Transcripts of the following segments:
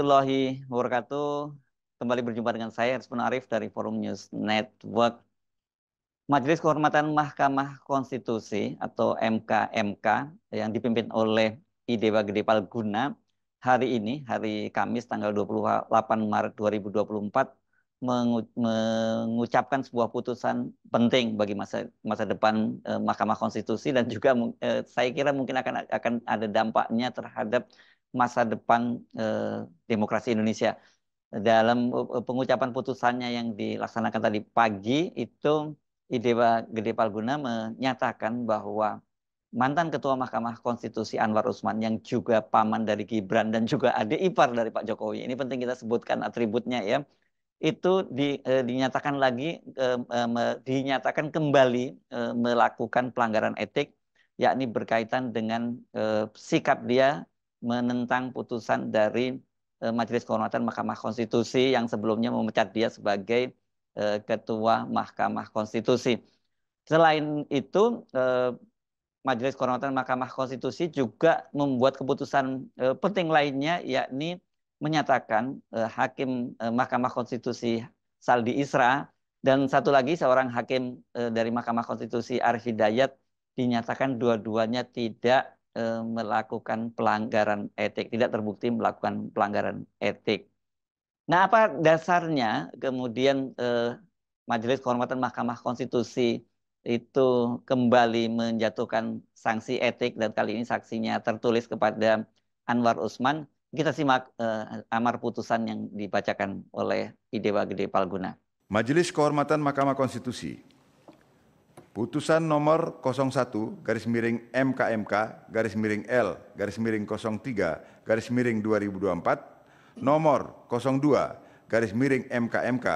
warahmatullahi wabarakatuh. Kembali berjumpa dengan saya, Rizman Arif dari Forum News Network. Majelis Kehormatan Mahkamah Konstitusi atau MKMK yang dipimpin oleh Idewa Gede Palguna hari ini, hari Kamis tanggal 28 Maret 2024 mengu mengucapkan sebuah putusan penting bagi masa masa depan eh, Mahkamah Konstitusi dan juga eh, saya kira mungkin akan akan ada dampaknya terhadap masa depan eh, demokrasi Indonesia. Dalam eh, pengucapan putusannya yang dilaksanakan tadi pagi itu Ide Gede Palguna menyatakan bahwa mantan Ketua Mahkamah Konstitusi Anwar Usman yang juga paman dari Gibran dan juga adik ipar dari Pak Jokowi. Ini penting kita sebutkan atributnya ya. Itu di, e, dinyatakan lagi e, me, dinyatakan kembali e, melakukan pelanggaran etik yakni berkaitan dengan e, sikap dia menentang putusan dari eh, Majelis Kehormatan Mahkamah Konstitusi yang sebelumnya memecat dia sebagai eh, Ketua Mahkamah Konstitusi. Selain itu, eh, Majelis Kehormatan Mahkamah Konstitusi juga membuat keputusan penting lainnya, yakni menyatakan Hakim Mahkamah Konstitusi Saldi Isra dan satu lagi seorang hakim dari Mahkamah Konstitusi Arif Hidayat dinyatakan dua-duanya tidak Eh, melakukan pelanggaran etik, tidak terbukti melakukan pelanggaran etik. Nah, apa dasarnya kemudian eh, Majelis Kehormatan Mahkamah Konstitusi itu kembali menjatuhkan sanksi etik dan kali ini saksinya tertulis kepada Anwar Usman. Kita simak eh, amar putusan yang dibacakan oleh Idewa Gede Palguna. Majelis Kehormatan Mahkamah Konstitusi Putusan nomor 01 garis miring MKMK garis miring L garis miring 03 garis miring 2024 nomor 02 garis miring MKMK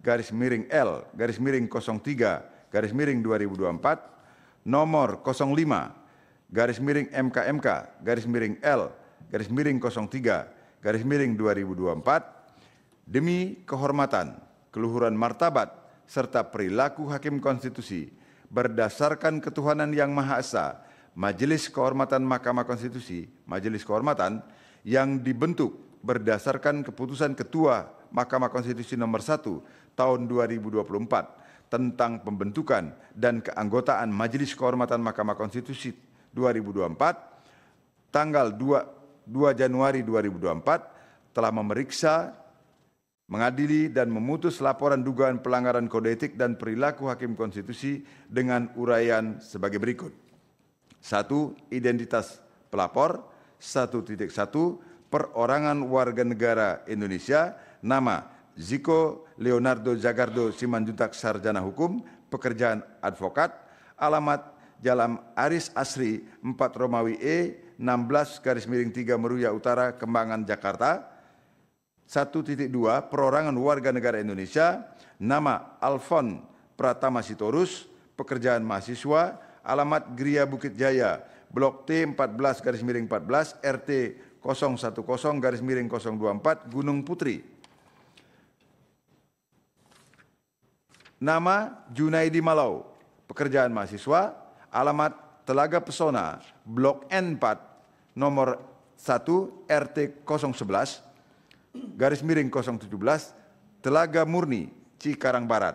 garis miring L garis miring 03 garis miring 2024 nomor 05 garis miring MKMK garis miring L garis miring 03 garis miring 2024 demi kehormatan keluhuran martabat serta perilaku hakim konstitusi berdasarkan ketuhanan yang Maha Esa, Majelis Kehormatan Mahkamah Konstitusi, Majelis Kehormatan yang dibentuk berdasarkan keputusan Ketua Mahkamah Konstitusi nomor 1 tahun 2024 tentang pembentukan dan keanggotaan Majelis Kehormatan Mahkamah Konstitusi 2024 tanggal 2, 2 Januari 2024 telah memeriksa mengadili dan memutus laporan dugaan pelanggaran kode etik dan perilaku hakim konstitusi dengan uraian sebagai berikut. 1. identitas pelapor. 1.1 perorangan warga negara Indonesia, nama Ziko Leonardo Jagardo Simanjuntak Sarjana Hukum, pekerjaan advokat, alamat Jalan Aris Asri 4 Romawi E 16 garis miring 3 Meruya Utara Kembangan Jakarta 1.2 perorangan warga negara Indonesia, nama Alfon Pratama Sitorus, pekerjaan mahasiswa, alamat Gria Bukit Jaya, Blok T 14 garis miring 14, RT 010 garis miring 024, Gunung Putri. Nama Junaidi Malau, pekerjaan mahasiswa, alamat Telaga Pesona, Blok N4, nomor 1 RT 011, garis miring 017 Telaga Murni Cikarang Barat.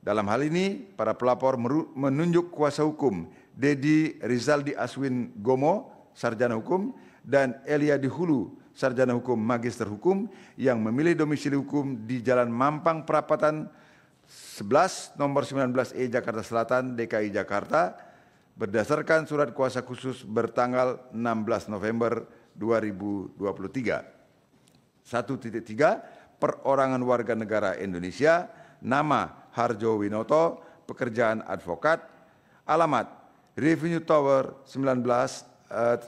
Dalam hal ini para pelapor menunjuk kuasa hukum Dedi Rizaldi Aswin Gomo sarjana hukum dan Elia Dihulu sarjana hukum magister hukum yang memilih domisili hukum di Jalan Mampang Perapatan 11 nomor 19E Jakarta Selatan DKI Jakarta berdasarkan surat kuasa khusus bertanggal 16 November 2023. 1.3 perorangan warga negara Indonesia, nama Harjo Winoto, pekerjaan advokat, alamat Revenue Tower 19 uh,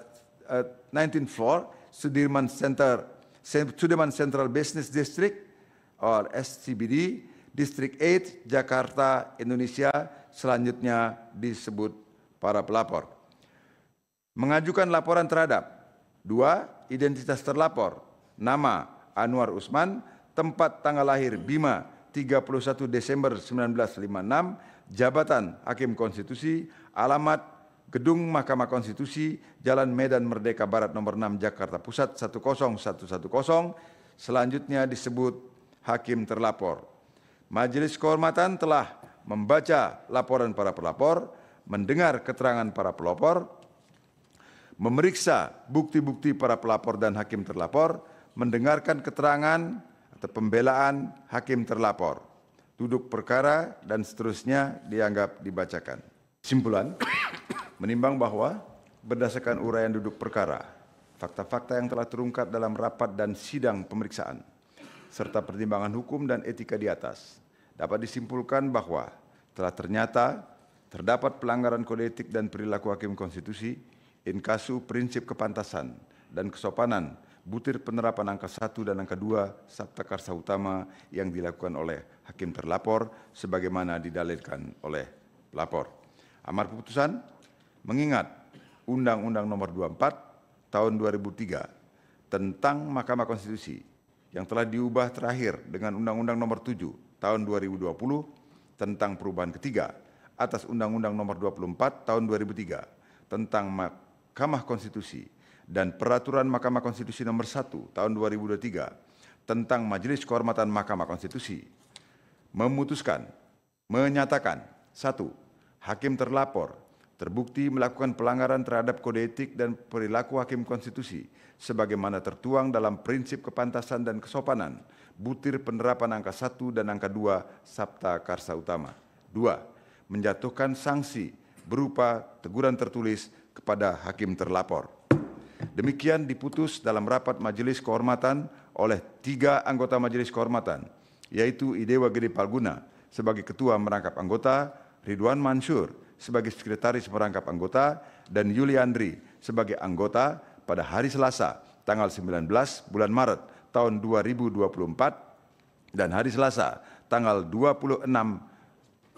uh, 19th floor, Sudirman Center, Sudirman Central Business District or SCBD, District 8, Jakarta, Indonesia, selanjutnya disebut para pelapor. Mengajukan laporan terhadap dua identitas terlapor Nama Anwar Usman, tempat tanggal lahir Bima 31 Desember 1956, jabatan Hakim Konstitusi, alamat Gedung Mahkamah Konstitusi, Jalan Medan Merdeka Barat nomor 6 Jakarta Pusat 10110, selanjutnya disebut Hakim terlapor. Majelis kehormatan telah membaca laporan para pelapor, mendengar keterangan para pelopor, memeriksa bukti-bukti para pelapor dan hakim terlapor, mendengarkan keterangan atau pembelaan hakim terlapor, duduk perkara dan seterusnya dianggap dibacakan. Simpulan, menimbang bahwa berdasarkan uraian duduk perkara, fakta-fakta yang telah terungkap dalam rapat dan sidang pemeriksaan, serta pertimbangan hukum dan etika di atas, dapat disimpulkan bahwa telah ternyata terdapat pelanggaran kode etik dan perilaku hakim konstitusi inkasu prinsip kepantasan dan kesopanan butir penerapan angka 1 dan angka 2 Sabta Karsa Utama yang dilakukan oleh hakim terlapor sebagaimana didalilkan oleh pelapor. Amar putusan mengingat Undang-Undang Nomor 24 tahun 2003 tentang Mahkamah Konstitusi yang telah diubah terakhir dengan Undang-Undang Nomor 7 tahun 2020 tentang perubahan ketiga atas Undang-Undang Nomor 24 tahun 2003 tentang Mahkamah Konstitusi dan Peraturan Mahkamah Konstitusi Nomor 1 Tahun 2023 tentang Majelis Kehormatan Mahkamah Konstitusi memutuskan menyatakan satu hakim terlapor terbukti melakukan pelanggaran terhadap kode etik dan perilaku hakim konstitusi sebagaimana tertuang dalam prinsip kepantasan dan kesopanan butir penerapan angka 1 dan angka 2 Sabta Karsa Utama. dua Menjatuhkan sanksi berupa teguran tertulis kepada hakim terlapor. Demikian diputus dalam rapat majelis kehormatan oleh tiga anggota majelis kehormatan, yaitu Idewa Gede Palguna sebagai ketua merangkap anggota, Ridwan Mansur sebagai sekretaris merangkap anggota, dan Yuli Andri sebagai anggota pada hari Selasa, tanggal 19 bulan Maret tahun 2024 dan hari Selasa, tanggal 26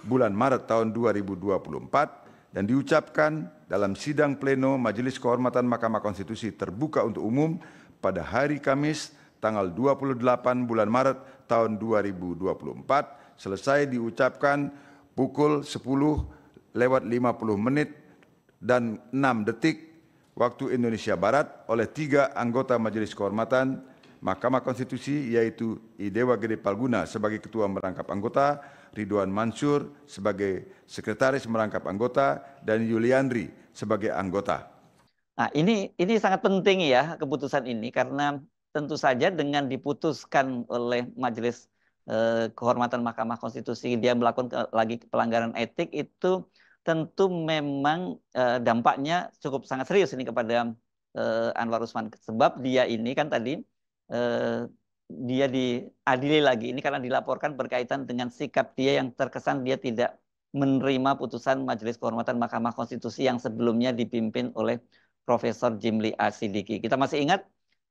bulan Maret tahun 2024 dan diucapkan dalam sidang pleno Majelis Kehormatan Mahkamah Konstitusi terbuka untuk umum pada hari Kamis tanggal 28 bulan Maret tahun 2024 selesai diucapkan pukul 10 lewat 50 menit dan 6 detik waktu Indonesia Barat oleh tiga anggota Majelis Kehormatan Mahkamah Konstitusi yaitu Idewa Gede Palguna sebagai ketua merangkap anggota, Ridwan Mansur sebagai sekretaris merangkap anggota, dan Yuliandri sebagai anggota. Nah, ini ini sangat penting ya keputusan ini karena tentu saja dengan diputuskan oleh Majelis eh, Kehormatan Mahkamah Konstitusi dia melakukan lagi pelanggaran etik itu tentu memang eh, dampaknya cukup sangat serius ini kepada eh, Anwar Usman sebab dia ini kan tadi Eh, dia diadili lagi. Ini karena dilaporkan berkaitan dengan sikap dia yang terkesan dia tidak menerima putusan Majelis Kehormatan Mahkamah Konstitusi yang sebelumnya dipimpin oleh Profesor Jimli Asidiki. Kita masih ingat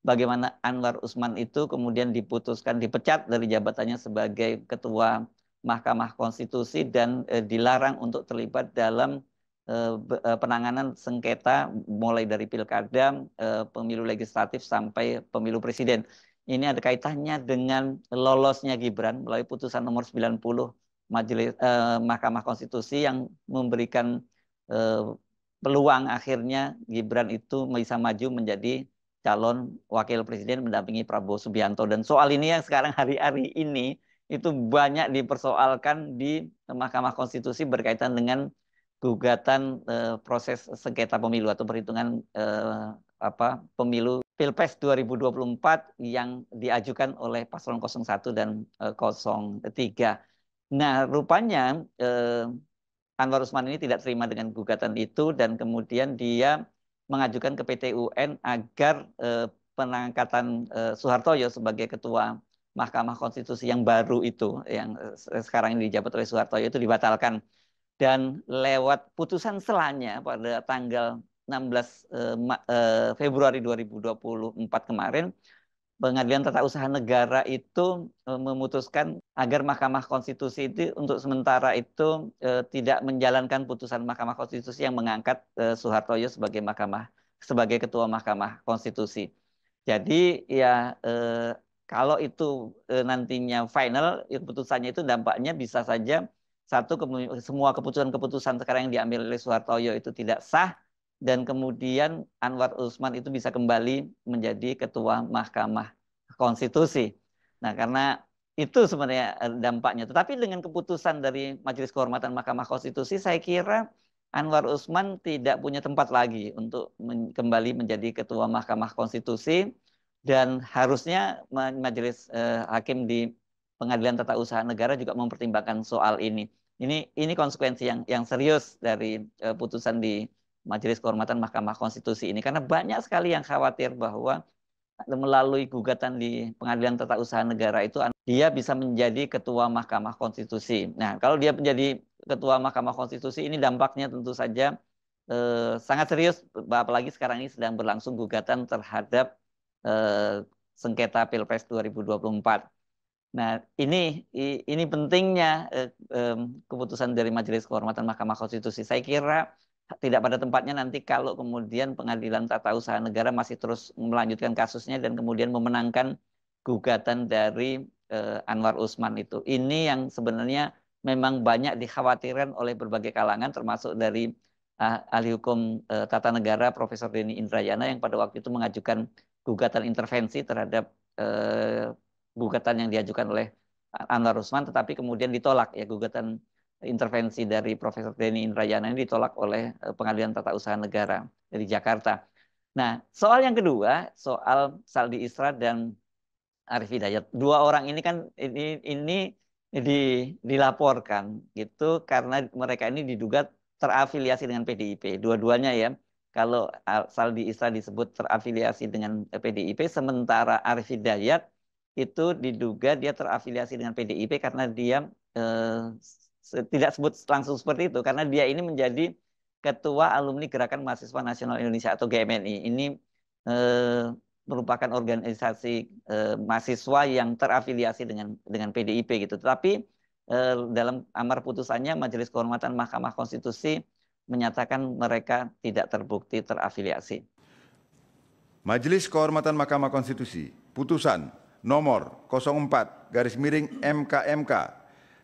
bagaimana Anwar Usman itu kemudian diputuskan dipecat dari jabatannya sebagai Ketua Mahkamah Konstitusi dan eh, dilarang untuk terlibat dalam Eh, eh, penanganan sengketa mulai dari pilkada, eh, pemilu legislatif sampai pemilu presiden. Ini ada kaitannya dengan lolosnya Gibran melalui putusan nomor 90 Majelis eh, Mahkamah Konstitusi yang memberikan eh, peluang akhirnya Gibran itu bisa maju menjadi calon wakil presiden mendampingi Prabowo Subianto dan soal ini yang sekarang hari-hari ini itu banyak dipersoalkan di Mahkamah Konstitusi berkaitan dengan gugatan eh, proses sengketa pemilu atau perhitungan eh, apa pemilu Pilpres 2024 yang diajukan oleh paslon 01 dan eh, 03. Nah, rupanya eh, Anwar Usman ini tidak terima dengan gugatan itu dan kemudian dia mengajukan ke PTUN agar eh, penangkatan eh, Soehartoyo sebagai ketua Mahkamah Konstitusi yang baru itu yang sekarang ini dijabat oleh Soehartoyo itu dibatalkan dan lewat putusan selanya pada tanggal 16 eh, eh, Februari 2024 kemarin Pengadilan Tata Usaha Negara itu eh, memutuskan agar Mahkamah Konstitusi itu untuk sementara itu tidak menjalankan putusan Mahkamah Konstitusi yang mengangkat Soehartoyo sebagai Mahkamah sebagai Ketua Mahkamah Konstitusi. Jadi ya kalau itu nantinya final keputusannya ya, itu dampaknya bisa saja satu, semua keputusan-keputusan sekarang yang diambil oleh Soehartoyo itu tidak sah. Dan kemudian Anwar Usman itu bisa kembali menjadi ketua Mahkamah Konstitusi. Nah, karena itu sebenarnya eh, dampaknya. Tetapi dengan keputusan dari Majelis Kehormatan Mahkamah Konstitusi, saya kira Anwar Usman tidak punya tempat lagi untuk men kembali menjadi ketua Mahkamah Konstitusi dan harusnya Majelis eh, Hakim di Pengadilan Tata Usaha Negara juga mempertimbangkan soal ini. Ini ini konsekuensi yang yang serius dari uh, putusan di Majelis Kehormatan Mahkamah Konstitusi ini karena banyak sekali yang khawatir bahwa melalui gugatan di Pengadilan Tata Usaha Negara itu dia bisa menjadi ketua Mahkamah Konstitusi. Nah, kalau dia menjadi ketua Mahkamah Konstitusi ini dampaknya tentu saja eh, sangat serius apalagi sekarang ini sedang berlangsung gugatan terhadap eh, sengketa Pilpres 2024. Nah, ini ini pentingnya eh, keputusan dari Majelis Kehormatan Mahkamah Konstitusi. Saya kira tidak pada tempatnya nanti kalau kemudian Pengadilan Tata Usaha Negara masih terus melanjutkan kasusnya dan kemudian memenangkan gugatan dari eh, Anwar Usman itu. Ini yang sebenarnya memang banyak dikhawatirkan oleh berbagai kalangan termasuk dari ah, ahli hukum eh, tata negara Profesor Deni Indrayana yang pada waktu itu mengajukan gugatan intervensi terhadap eh, gugatan yang diajukan oleh Anwar Usman tetapi kemudian ditolak ya gugatan intervensi dari Profesor Denny Indrayana ini ditolak oleh eh, Pengadilan Tata Usaha Negara dari Jakarta. Nah, soal yang kedua, soal Saldi Isra dan Arif Hidayat. Dua orang ini kan ini ini di, dilaporkan gitu karena mereka ini diduga terafiliasi dengan PDIP. Dua-duanya ya. Kalau Saldi Isra disebut terafiliasi dengan PDIP, eh, sementara Arif Hidayat itu diduga dia terafiliasi dengan PDIP karena dia eh, tidak sebut langsung seperti itu karena dia ini menjadi ketua alumni Gerakan Mahasiswa Nasional Indonesia atau GMNI. Ini eh, merupakan organisasi eh, mahasiswa yang terafiliasi dengan dengan PDIP gitu. Tetapi eh, dalam amar putusannya Majelis Kehormatan Mahkamah Konstitusi menyatakan mereka tidak terbukti terafiliasi. Majelis Kehormatan Mahkamah Konstitusi, putusan nomor 04 garis miring MKMK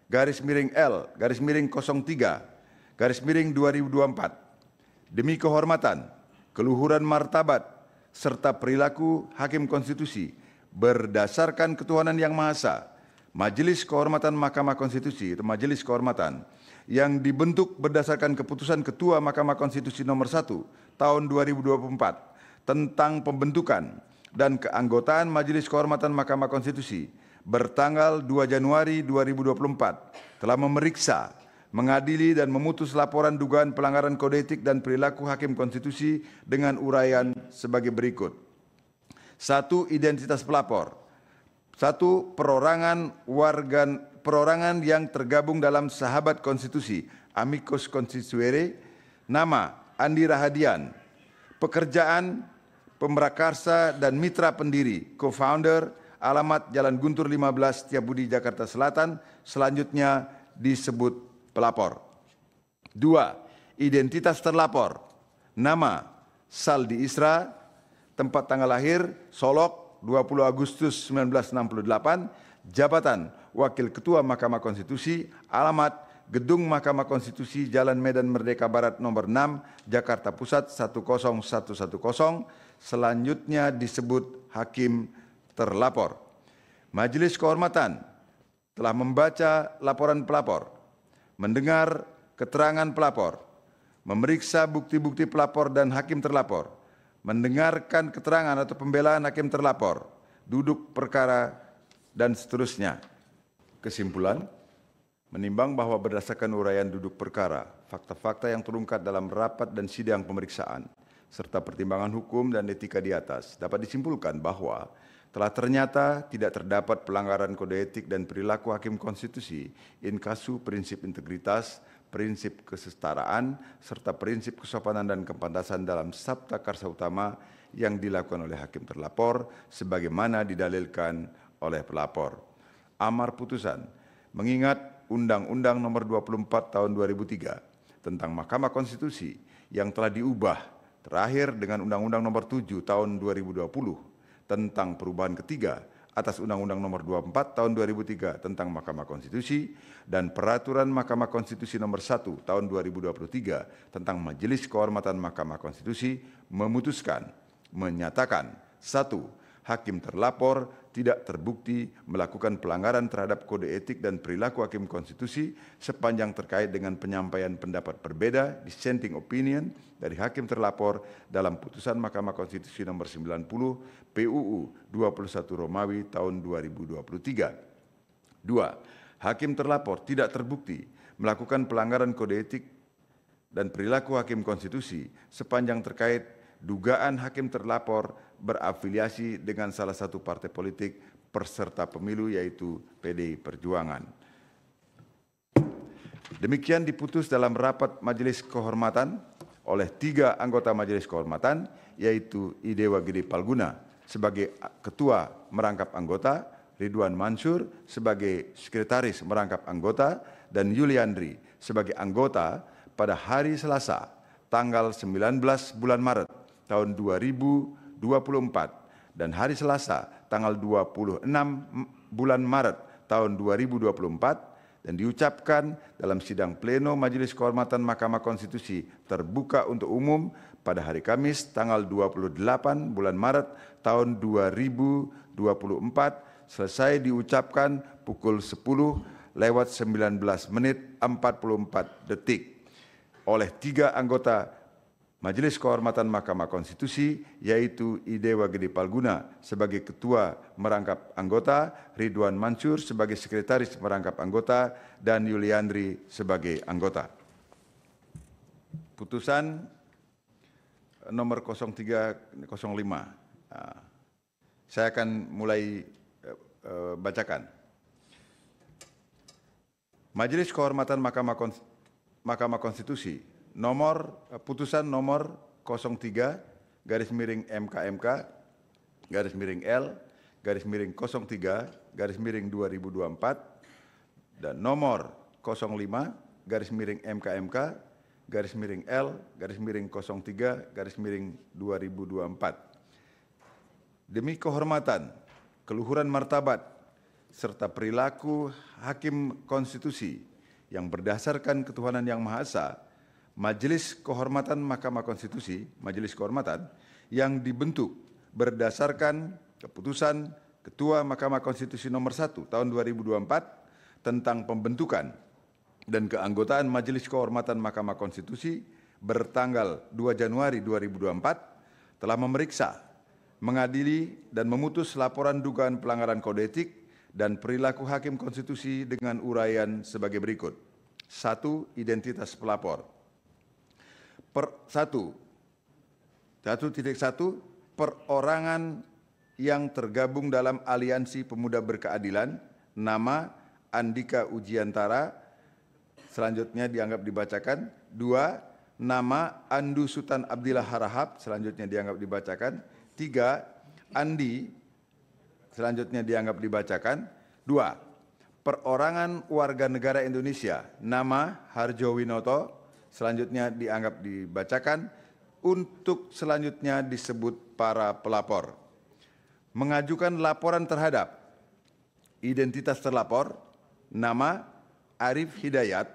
garis miring L garis miring 03 garis miring 2024 demi kehormatan, keluhuran martabat serta perilaku hakim konstitusi berdasarkan ketuhanan yang maha esa Majelis Kehormatan Mahkamah Konstitusi atau Majelis Kehormatan yang dibentuk berdasarkan keputusan Ketua Mahkamah Konstitusi nomor 1 tahun 2024 tentang pembentukan dan keanggotaan Majelis Kehormatan Mahkamah Konstitusi bertanggal 2 Januari 2024 telah memeriksa, mengadili dan memutus laporan dugaan pelanggaran kode etik dan perilaku hakim konstitusi dengan uraian sebagai berikut. Satu, identitas pelapor. Satu, perorangan warga perorangan yang tergabung dalam sahabat konstitusi, amicus constituere, nama Andi Rahadian, pekerjaan pemrakarsa dan mitra pendiri, co-founder, alamat Jalan Guntur 15 Budi, Jakarta Selatan, selanjutnya disebut pelapor. Dua, identitas terlapor, nama Saldi Isra, tempat tanggal lahir Solok 20 Agustus 1968, jabatan Wakil Ketua Mahkamah Konstitusi, alamat Gedung Mahkamah Konstitusi Jalan Medan Merdeka Barat nomor 6, Jakarta Pusat 10110, selanjutnya disebut hakim terlapor. Majelis kehormatan telah membaca laporan pelapor, mendengar keterangan pelapor, memeriksa bukti-bukti pelapor dan hakim terlapor, mendengarkan keterangan atau pembelaan hakim terlapor, duduk perkara, dan seterusnya. Kesimpulan, menimbang bahwa berdasarkan uraian duduk perkara, fakta-fakta yang terungkap dalam rapat dan sidang pemeriksaan, serta pertimbangan hukum dan etika di atas, dapat disimpulkan bahwa telah ternyata tidak terdapat pelanggaran kode etik dan perilaku hakim konstitusi in kasu prinsip integritas, prinsip kesetaraan, serta prinsip kesopanan dan kepantasan dalam sabta karsa utama yang dilakukan oleh hakim terlapor sebagaimana didalilkan oleh pelapor. Amar putusan mengingat Undang-Undang nomor 24 tahun 2003 tentang Mahkamah Konstitusi yang telah diubah Terakhir dengan Undang-Undang Nomor 7 Tahun 2020 tentang perubahan ketiga atas Undang-Undang Nomor 24 Tahun 2003 tentang Mahkamah Konstitusi dan Peraturan Mahkamah Konstitusi Nomor 1 Tahun 2023 tentang Majelis Kehormatan Mahkamah Konstitusi memutuskan menyatakan satu hakim terlapor tidak terbukti melakukan pelanggaran terhadap kode etik dan perilaku hakim konstitusi sepanjang terkait dengan penyampaian pendapat berbeda dissenting opinion dari hakim terlapor dalam putusan Mahkamah Konstitusi nomor 90 PUU 21 Romawi tahun 2023. 2. Hakim terlapor tidak terbukti melakukan pelanggaran kode etik dan perilaku hakim konstitusi sepanjang terkait dugaan hakim terlapor berafiliasi dengan salah satu partai politik peserta pemilu yaitu PD Perjuangan. Demikian diputus dalam rapat Majelis Kehormatan oleh tiga anggota Majelis Kehormatan yaitu Idewa Gede Palguna sebagai Ketua merangkap anggota, Ridwan Mansur sebagai Sekretaris merangkap anggota, dan Yuliandri sebagai anggota pada hari Selasa tanggal 19 bulan Maret tahun 2000 2024 dan hari Selasa tanggal 26 bulan Maret tahun 2024 dan diucapkan dalam sidang pleno Majelis Kehormatan Mahkamah Konstitusi terbuka untuk umum pada hari Kamis tanggal 28 bulan Maret tahun 2024 selesai diucapkan pukul 10 lewat 19 menit 44 detik oleh tiga anggota Majelis Kehormatan Mahkamah Konstitusi yaitu Idewa Gede Palguna sebagai ketua merangkap anggota, Ridwan Mansur sebagai sekretaris merangkap anggota, dan Yuliandri sebagai anggota. Putusan nomor 0305. Ah, saya akan mulai eh, eh, bacakan. Majelis Kehormatan Mahkamah Konstitusi nomor eh, putusan nomor 03 garis miring MKMK garis miring L garis miring 03 garis miring 2024 dan nomor 05 garis miring MKMK garis miring L garis miring 03 garis miring 2024 demi kehormatan keluhuran martabat serta perilaku hakim konstitusi yang berdasarkan ketuhanan yang maha esa Majelis Kehormatan Mahkamah Konstitusi, Majelis Kehormatan yang dibentuk berdasarkan keputusan Ketua Mahkamah Konstitusi nomor 1 tahun 2024 tentang pembentukan dan keanggotaan Majelis Kehormatan Mahkamah Konstitusi bertanggal 2 Januari 2024 telah memeriksa, mengadili dan memutus laporan dugaan pelanggaran kode etik dan perilaku hakim konstitusi dengan uraian sebagai berikut. satu Identitas pelapor per satu satu titik satu perorangan yang tergabung dalam aliansi pemuda berkeadilan nama Andika Ujiantara selanjutnya dianggap dibacakan dua nama Andu Sultan Abdillah Harahap selanjutnya dianggap dibacakan tiga Andi selanjutnya dianggap dibacakan dua perorangan warga negara Indonesia nama Harjo Winoto Selanjutnya dianggap dibacakan untuk selanjutnya disebut para pelapor. Mengajukan laporan terhadap identitas terlapor, nama Arif Hidayat,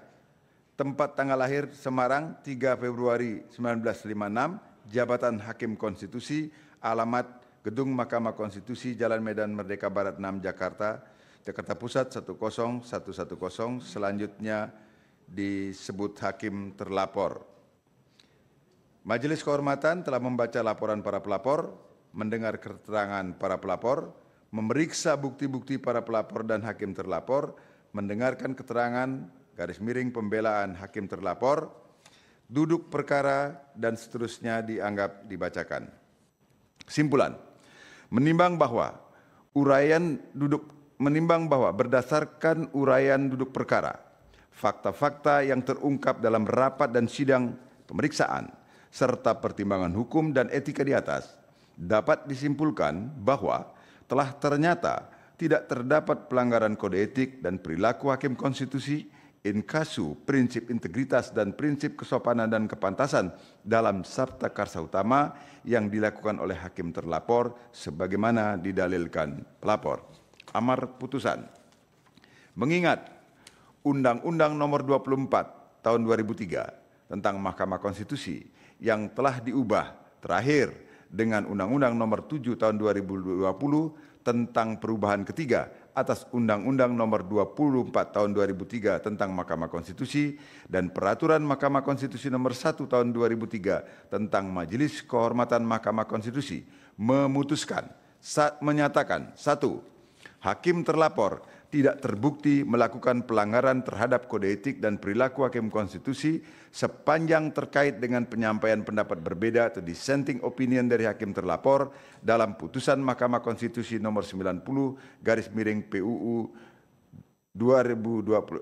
tempat tanggal lahir Semarang 3 Februari 1956, jabatan Hakim Konstitusi, alamat Gedung Mahkamah Konstitusi Jalan Medan Merdeka Barat 6 Jakarta, Jakarta Pusat 10110, selanjutnya disebut hakim terlapor. Majelis kehormatan telah membaca laporan para pelapor, mendengar keterangan para pelapor, memeriksa bukti-bukti para pelapor dan hakim terlapor, mendengarkan keterangan garis miring pembelaan hakim terlapor, duduk perkara dan seterusnya dianggap dibacakan. Simpulan, menimbang bahwa uraian duduk menimbang bahwa berdasarkan uraian duduk perkara fakta-fakta yang terungkap dalam rapat dan sidang pemeriksaan, serta pertimbangan hukum dan etika di atas, dapat disimpulkan bahwa telah ternyata tidak terdapat pelanggaran kode etik dan perilaku hakim konstitusi in kasu prinsip integritas dan prinsip kesopanan dan kepantasan dalam sabta karsa utama yang dilakukan oleh hakim terlapor sebagaimana didalilkan pelapor. Amar putusan. Mengingat Undang-Undang Nomor 24 Tahun 2003 tentang Mahkamah Konstitusi yang telah diubah terakhir dengan Undang-Undang Nomor 7 Tahun 2020 tentang perubahan ketiga atas Undang-Undang Nomor 24 Tahun 2003 tentang Mahkamah Konstitusi dan Peraturan Mahkamah Konstitusi Nomor 1 Tahun 2003 tentang Majelis Kehormatan Mahkamah Konstitusi memutuskan saat menyatakan satu hakim terlapor tidak terbukti melakukan pelanggaran terhadap kode etik dan perilaku hakim konstitusi sepanjang terkait dengan penyampaian pendapat berbeda atau dissenting opinion dari hakim terlapor dalam putusan Mahkamah Konstitusi nomor 90 garis miring PUU 2020 eh,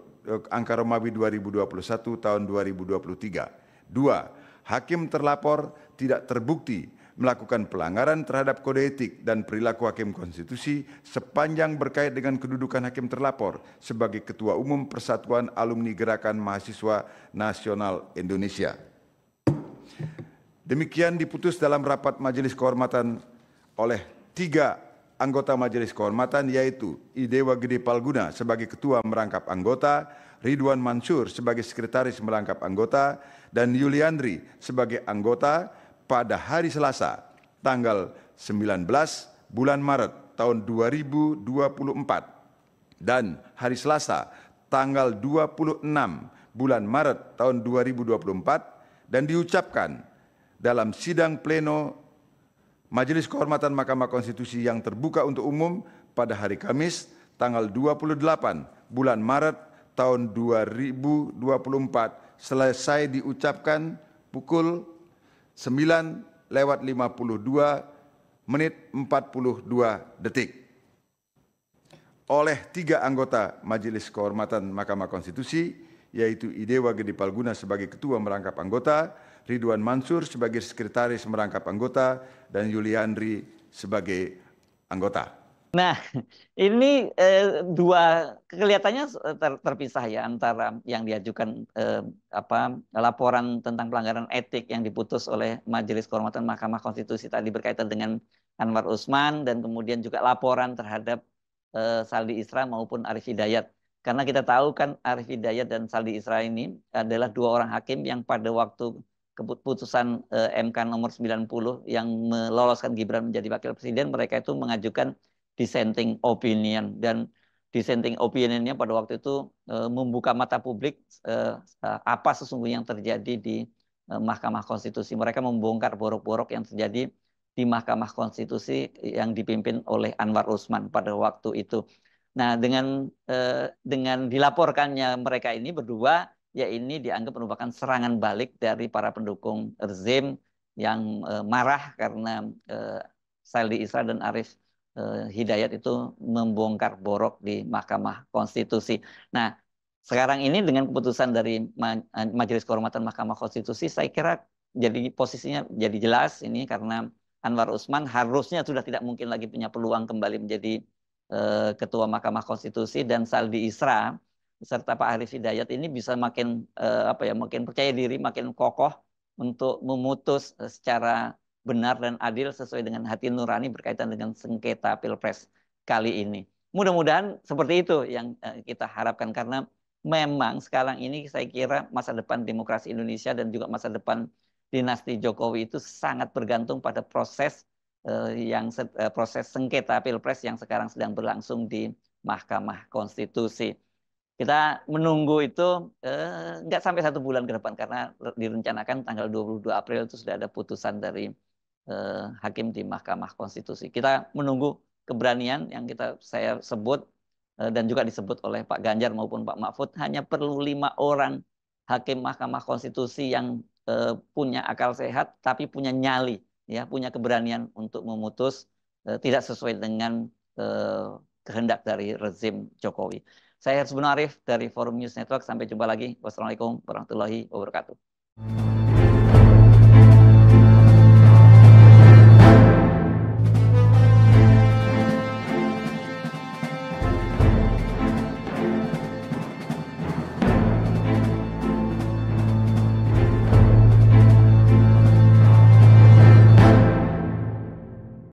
angka Romawi 2021 tahun 2023. Dua, hakim terlapor tidak terbukti melakukan pelanggaran terhadap kode etik dan perilaku hakim konstitusi sepanjang berkait dengan kedudukan hakim terlapor sebagai Ketua Umum Persatuan Alumni Gerakan Mahasiswa Nasional Indonesia. Demikian diputus dalam rapat majelis kehormatan oleh tiga anggota majelis kehormatan yaitu Idewa Gede Palguna sebagai ketua merangkap anggota, Ridwan Mansur sebagai sekretaris merangkap anggota, dan Yuliandri sebagai anggota pada hari Selasa, tanggal 19 bulan Maret tahun 2024 dan hari Selasa tanggal 26 bulan Maret tahun 2024 dan diucapkan dalam sidang pleno Majelis Kehormatan Mahkamah Konstitusi yang terbuka untuk umum pada hari Kamis tanggal 28 bulan Maret tahun 2024 selesai diucapkan pukul 9 lewat 52 menit 42 detik oleh tiga anggota Majelis Kehormatan Mahkamah Konstitusi, yaitu Idewa Gede Palguna sebagai Ketua Merangkap Anggota, Ridwan Mansur sebagai Sekretaris Merangkap Anggota, dan Yuliandri sebagai anggota. Nah, ini eh, dua kelihatannya eh, ter, terpisah ya antara yang diajukan eh, apa laporan tentang pelanggaran etik yang diputus oleh Majelis Kehormatan Mahkamah Konstitusi tadi berkaitan dengan Anwar Usman dan kemudian juga laporan terhadap eh, Saldi Isra maupun Arif Hidayat. Karena kita tahu kan Arif Hidayat dan Saldi Isra ini adalah dua orang hakim yang pada waktu keputusan eh, MK nomor 90 yang meloloskan Gibran menjadi wakil presiden mereka itu mengajukan dissenting opinion dan dissenting opinionnya pada waktu itu e, membuka mata publik e, apa sesungguhnya yang terjadi di e, Mahkamah Konstitusi. Mereka membongkar borok-borok yang terjadi di Mahkamah Konstitusi yang dipimpin oleh Anwar Usman pada waktu itu. Nah, dengan eh, dengan dilaporkannya mereka ini berdua, ya ini dianggap merupakan serangan balik dari para pendukung rezim yang eh, marah karena eh, Saldi Isra dan Arif Eh, Hidayat itu membongkar borok di Mahkamah Konstitusi. Nah, sekarang ini dengan keputusan dari Majelis Kehormatan Mahkamah Konstitusi, saya kira jadi posisinya jadi jelas ini karena Anwar Usman harusnya sudah tidak mungkin lagi punya peluang kembali menjadi uh, Ketua Mahkamah Konstitusi dan Saldi Isra serta Pak Arif Hidayat ini bisa makin uh, apa ya makin percaya diri, makin kokoh untuk memutus secara benar dan adil sesuai dengan hati nurani berkaitan dengan sengketa pilpres kali ini. Mudah-mudahan seperti itu yang eh, kita harapkan karena memang sekarang ini saya kira masa depan demokrasi Indonesia dan juga masa depan dinasti Jokowi itu sangat bergantung pada proses eh, yang eh, proses sengketa pilpres yang sekarang sedang berlangsung di Mahkamah Konstitusi. Kita menunggu itu eh, nggak sampai satu bulan ke depan karena direncanakan tanggal 22 April itu sudah ada putusan dari Eh, hakim di Mahkamah Konstitusi. Kita menunggu keberanian yang kita saya sebut eh, dan juga disebut oleh Pak Ganjar maupun Pak Mahfud hanya perlu lima orang hakim Mahkamah Konstitusi yang eh, punya akal sehat tapi punya nyali ya punya keberanian untuk memutus tidak sesuai dengan kehendak dari rezim Jokowi. Saya Hersbun Arif dari Forum News Network. Sampai jumpa lagi. Wassalamualaikum warahmatullahi wabarakatuh.